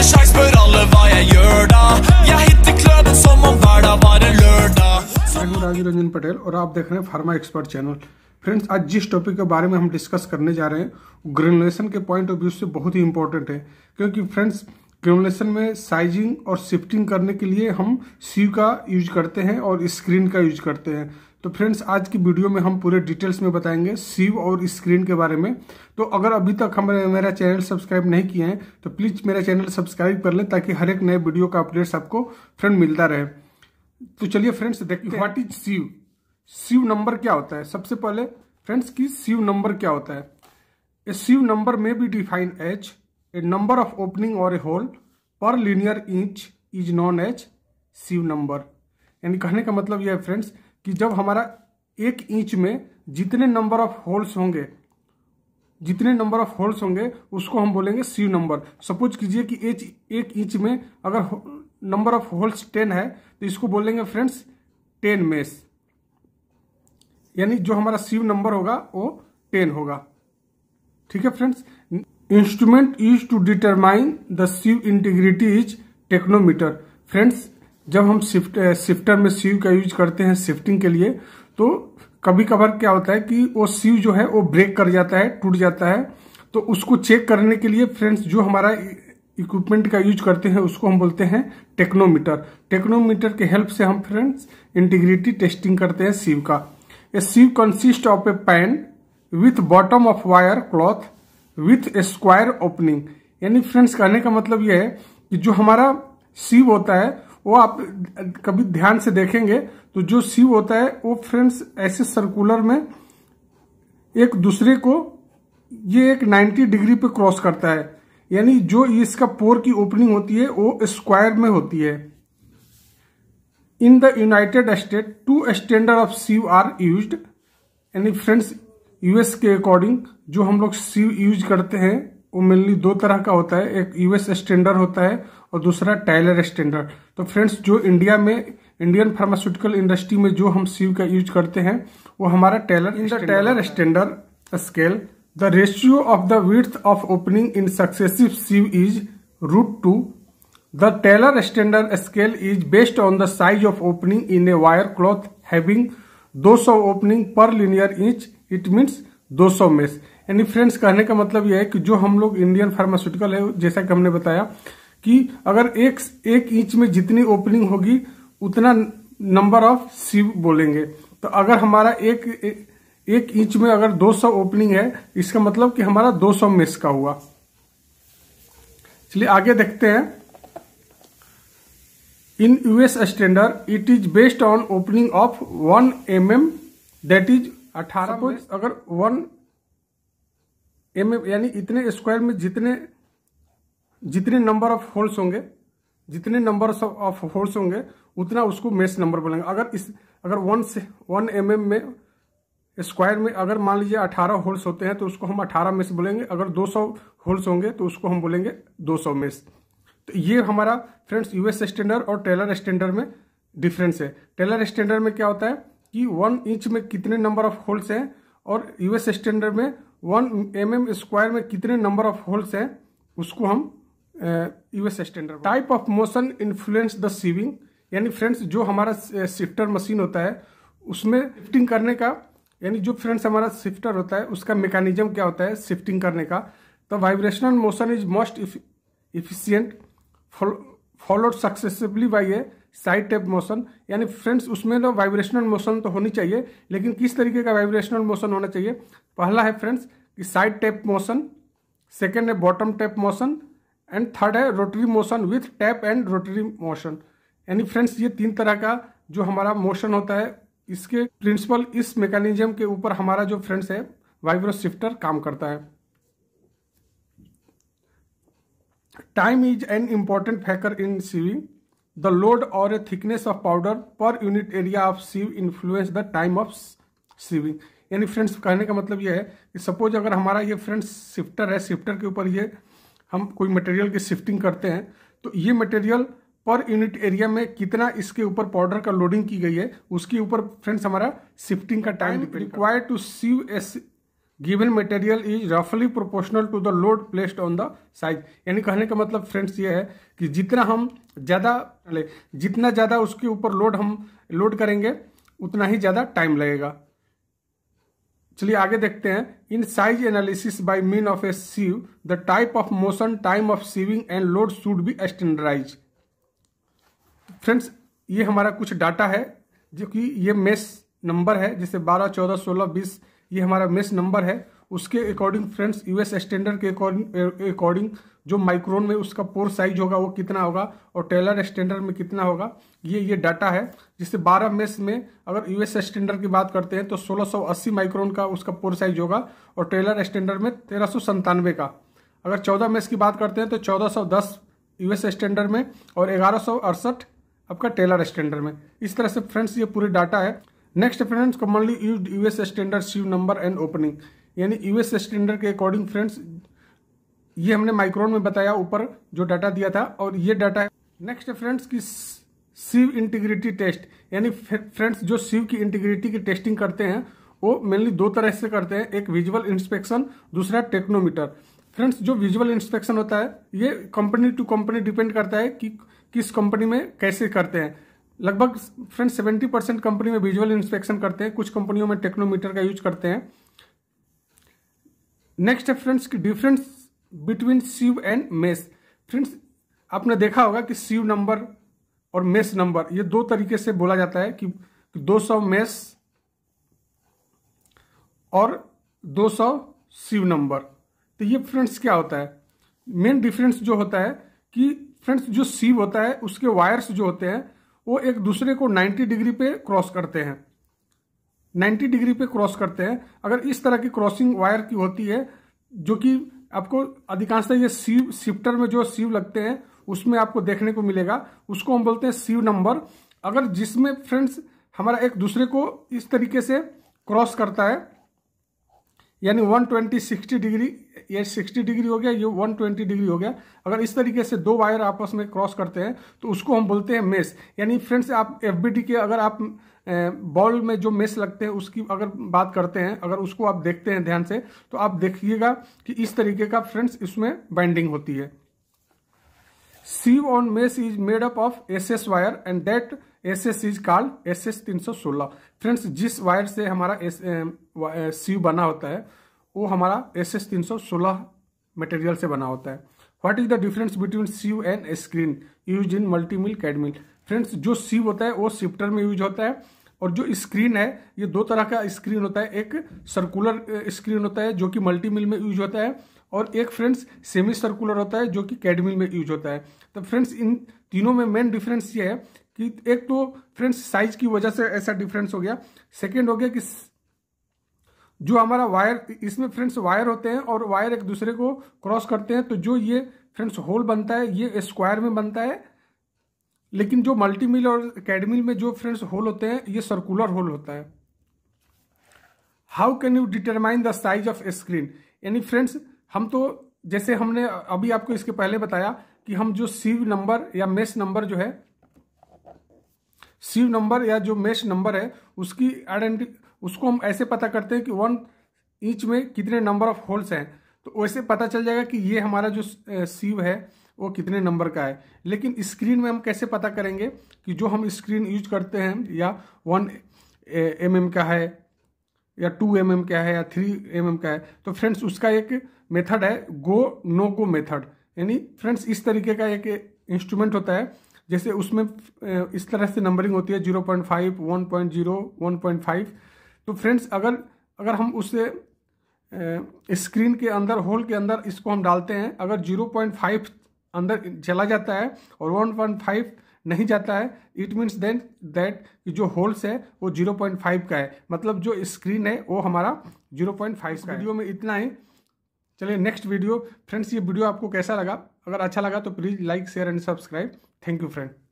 alle hva jeg gjør da. Jeg hitter kløden som om hver dag var en lørdag. Ranjan Patel और आप देख रहे हैं फार्मा एक्सपर्ट चैनल फ्रेंड्स आज जिस टॉपिक के बारे में हम डिस्कस करने जा रहे हैं ग्रेनुलेशन के पॉइंट ऑफ व्यू से बहुत ही इंपॉर्टेंट है क्योंकि फ्रेंड्स ग्रेनुलेशन में साइजिंग और शिफ्टिंग करने के लिए हम सीव का यूज करते हैं और स्क्रीन का यूज करते हैं तो फ्रेंड्स आज की वीडियो में हम पूरे डिटेल्स में बताएंगे सीव और स्क्रीन के बारे में तो अगर अभी तक हम मेरा चैनल सब्सक्राइब नहीं किए हैं तो प्लीज़ मेरा चैनल सब्सक्राइब कर लें ताकि हर एक नए वीडियो का अपडेट्स आपको फ्रेंड मिलता रहे तो चलिए फ्रेंड्स देखते हैं what is sieve sieve number क्या होता है सबसे पहले फ्रेंड्स की सीव नंबर क्या होता है a sieve number may be define as a number of opening और a hole per linear inch is known as sieve number यानी कहने का मतलब यह है फ्रेंड्स कि जब हमारा एक इंच में जितने नंबर ऑफ होल्स होंगे जितने नंबर ऑफ होल्स होंगे उसको हम बोलेंगे सीव नंबर सपोज कीजिए कि एच एक इंच में अगर नंबर ऑफ होल्स टेन है तो इसको बोलेंगे फ्रेंड्स टेन मेस यानी जो हमारा सीव नंबर होगा वो टेन होगा ठीक है friends instrument use to determine the sieve integrity is technometer friends जब हम शिफ्ट शिफ्टर में सीव का यूज करते हैं शिफ्टिंग के लिए तो कभी कभार क्या होता है कि वो सीव जो है वो ब्रेक कर जाता है टूट जाता है तो उसको चेक करने के लिए फ्रेंड्स जो हमारा इक्विपमेंट e, का यूज करते हैं उसको हम बोलते हैं टेक्नोमीटर टेक्नोमीटर के हेल्प से हम फ्रेंड्स इंटीग्रिटी टेस्टिंग करते हैं सीव का a sieve consist of a pan with bottom of wire cloth with a square opening यानी फ्रेंड्स कहने का मतलब यह है कि जो हमारा सीव होता है वो आप कभी ध्यान से देखेंगे तो जो सीव होता है वो फ्रेंड्स ऐसे सर्कुलर में एक दूसरे को ये एक 90 डिग्री पे क्रॉस करता है यानी जो इसका पोर की ओपनिंग होती है वो स्क्वायर में होती है in the United State two standard of sieve are use यानी फ्रेंड्स यूएस के अकॉर्डिंग जो हम लोग सीव यूज करते हैं वो मेनली दो तरह का होता है एक यूएस स्टैंडर्ड होता है और दूसरा टाइलर स्टैंडर्ड तो फ्रेंड्स जो इंडिया में इंडियन फार्मास्यूटिकल इंडस्ट्री में जो हम सीव का यूज करते हैं वो हमारा Tyler in Tyler standard scale the ratio of the width of opening in successive sieve is root two the Tyler standard scale is based on the size of opening in a wire cloth having 200 opening per linear inch it means 200 mesh यानी friends कहने का मतलब यह है कि जो हम लोग इंडियन फार्मास्यूटिकल है जैसा कि हमने बताया कि अगर एक एक इंच में जितनी ओपनिंग होगी उतना नंबर ऑफ सीव बोलेंगे तो अगर हमारा एक एक इंच में अगर 200 ओपनिंग है इसका मतलब कि हमारा 200 मेस का हुआ चलिए आगे देखते हैं in US standard it is based on opening of one M M that is अठारह अगर 1 एम यानी इतने स्क्वायर में जितने जितने नंबर ऑफ होल्स होंगे जितने नंबर ऑफ होल्स होंगे उतना उसको मेस नंबर बोलेंगे अगर इस अगर वन से वन एम mm में स्क्वायर में अगर मान लीजिए अठारह होल्स होते हैं तो उसको हम अठारह मेस बोलेंगे अगर दो सौ होल्स होंगे तो उसको हम बोलेंगे दो सौ मेस तो ये हमारा फ्रेंड्स यूएस स्टैंडर्ड और टेलर स्टैंडर्ड में डिफरेंस है टेलर स्टैंडर्ड में क्या होता है कि वन इंच में कितने नंबर ऑफ होल्स हैं और यूएस स्टैंडर्ड में वन एम एम स्क्वायर में कितने नंबर ऑफ होल्स हैं उसको हम US standard type of motion influence the sieving यानी फ्रेंड्स जो हमारा शिफ्टर मशीन होता है उसमें शिफ्टिंग करने का यानी जो फ्रेंड्स हमारा शिफ्टर होता है उसका मेकानिज्म क्या होता है शिफ्टिंग करने का तो vibrational motion is most efficient followed successively by a side tap motion यानी फ्रेंड्स उसमें ना वाइब्रेशनल मोशन तो होनी चाहिए लेकिन किस तरीके का वाइब्रेशनल मोशन होना चाहिए पहला है फ्रेंड्स कि साइड टेप मोशन सेकेंड है bottom tap motion and third है rotary motion with tap and rotary motion यानी फ्रेंड्स ये तीन तरह का जो हमारा मोशन होता है इसके प्रिंसिपल इस मैकेनिज्म के ऊपर हमारा जो फ्रेंड्स है वाइब्रो शिफ्टर काम करता है time is an important factor in sieving the load और a thickness of powder per unit area of sieve influence the time of sieving यानी फ्रेंड्स कहने का मतलब यह है कि सपोज अगर हमारा ये फ्रेंड्स शिफ्टर है शिफ्टर के ऊपर ये हम कोई मटेरियल की शिफ्टिंग करते हैं तो ये मटेरियल पर यूनिट एरिया में कितना इसके ऊपर पाउडर का लोडिंग की गई है उसके ऊपर फ्रेंड्स हमारा शिफ्टिंग का time required to sieve a given material is रफली proportional to the load placed on the size यानी कहने का मतलब फ्रेंड्स ये है कि जितना हम ज़्यादा जितना ज़्यादा उसके ऊपर लोड हम लोड करेंगे उतना ही ज़्यादा टाइम लगेगा चलिए आगे देखते हैं in size analysis by mean of a sieve the type of motion time of sieving and load should be standardise friends ये हमारा कुछ डाटा है जो कि ये मेस नंबर है जिसे 12, 14, 16, 20 ये हमारा मेस नंबर है उसके अकॉर्डिंग फ्रेंड्स यूएस स्टैंडर्ड के अकॉर्डिंग जो माइक्रोन में उसका पोर साइज होगा वो कितना होगा और टेलर स्टैंडर्ड में कितना होगा ये ये डाटा है जिससे 12 मेस में अगर यूएस स्टैंडर्ड की बात करते हैं तो 1680 माइक्रोन का उसका पोर साइज होगा और टेलर स्टैंडर्ड में तेरह का अगर 14 मेस की बात करते हैं तो चौदह यूएस स्टैंडर्ड में और ग्यारह आपका टेलर स्टैंडर्ड में इस तरह से फ्रेंड्स ये पूरे डाटा है next friends commonly use US standard sieve number and opening यानी यूएस स्टैंडर्ड के अकॉर्डिंग फ्रेंड्स ये हमने माइक्रोन में बताया ऊपर जो डाटा दिया था और ये डाटा नेक्स्ट फ्रेंड्स की सीव इंटीग्रिटी टेस्ट यानी फ्रेंड्स जो सीव की इंटीग्रिटी की टेस्टिंग करते हैं वो मेनली दो तरह से करते हैं एक विजुअल इंस्पेक्शन दूसरा टेक्नोमीटर फ्रेंड्स जो विजुअल इंस्पेक्शन होता है ये कंपनी टू कंपनी डिपेंड करता है कि किस कंपनी में कैसे करते हैं लगभग फ्रेंड सेवेंटी परसेंट कंपनी में विजुअल इंस्पेक्शन करते हैं कुछ कंपनियों में टेक्नोमीटर का यूज करते हैं नेक्स्ट है फ्रेंड्स की difference between sieve and mesh friends आपने देखा होगा कि सीव नंबर और मेस नंबर ये दो तरीके से बोला जाता है कि 200 मेस और 200 सीव नंबर तो ये फ्रेंड्स क्या होता है मेन डिफरेंस जो होता है कि फ्रेंड्स जो सीव होता है उसके वायर्स जो होते हैं वो एक दूसरे को 90 डिग्री पे क्रॉस करते हैं 90 डिग्री पे क्रॉस करते हैं अगर इस तरह की क्रॉसिंग वायर की होती है जो कि आपको अधिकांशतः तो ये सीव शिफ्टर में जो सीव लगते हैं उसमें आपको देखने को मिलेगा उसको हम बोलते हैं सीव नंबर अगर जिसमें फ्रेंड्स हमारा एक दूसरे को इस तरीके से क्रॉस करता है यानी 120 60 डिग्री ये 60 डिग्री हो गया ये 120 डिग्री हो गया अगर इस तरीके से दो वायर आपस में क्रॉस करते हैं तो उसको हम बोलते हैं मेस यानी फ्रेंड्स आप एफ के अगर आप बॉल में जो मेस लगते हैं उसकी अगर बात करते हैं अगर उसको आप देखते हैं ध्यान से तो आप देखिएगा कि इस तरीके का फ्रेंड्स इसमें बाइंडिंग होती है sieve on mesh is made up of SS wire and that SS is called SS 316 friends जिस वायर से हमारा सीव बना होता है वो हमारा एस एस तीन सौ सोलह मटेरियल से बना होता है what is the difference between sieve and screen use in multi mill कैडमिल फ्रेंड्स जो सीव होता है वो शिफ्टर में यूज होता है और जो स्क्रीन है ये दो तरह का स्क्रीन होता है एक सर्कुलर स्क्रीन होता है जो कि मल्टी मिल में यूज होता है और एक फ्रेंड्स सेमी सर्कुलर होता है जो कि कैडमिल में यूज होता है तो फ्रेंड्स इन तीनों में मेन डिफरेंस ये है कि एक तो फ्रेंड्स साइज की वजह से ऐसा डिफरेंस हो गया सेकेंड हो गया कि जो हमारा वायर इसमें फ्रेंड्स वायर होते हैं और वायर एक दूसरे को क्रॉस करते हैं तो जो ये फ्रेंड्स होल बनता है ये स्क्वायर में बनता है लेकिन जो मल्टीमिल और कैडमिल में जो फ्रेंड्स होल होते हैं ये सर्कुलर होल होता है how can you determine the size of screen यानी फ्रेंड्स हम तो जैसे हमने अभी आपको इसके पहले बताया कि हम जो सीव नंबर या मेस नंबर जो है सीव नंबर या जो मेस नंबर है उसकी आइडेंटिटी उसको हम ऐसे पता करते हैं कि वन इंच में कितने नंबर ऑफ होल्स हैं तो वैसे पता चल जाएगा कि ये हमारा जो सीव है वो कितने नंबर का है लेकिन स्क्रीन में हम कैसे पता करेंगे कि जो हम स्क्रीन यूज करते हैं या वन एम एम mm का है या टू एम mm एम का है या थ्री एम mm एम का है तो फ्रेंड्स उसका एक मेथड है गो नो गो मेथड यानी फ्रेंड्स इस तरीके का एक इंस्ट्रूमेंट होता है जैसे उसमें इस तरह से नंबरिंग होती है zero point five one point zero one point five तो फ्रेंड्स अगर अगर हम उसे स्क्रीन के अंदर होल के अंदर इसको हम डालते हैं अगर 0.5 अंदर चला जाता है और 1.5 नहीं जाता है इट मीन्स देन दैट कि जो होल्स है वो 0.5 का है मतलब जो स्क्रीन है वो हमारा 0.5 का वीडियो में इतना ही चलिए नेक्स्ट वीडियो फ्रेंड्स ये वीडियो आपको कैसा लगा अगर अच्छा लगा तो please like share and subscribe thank you friend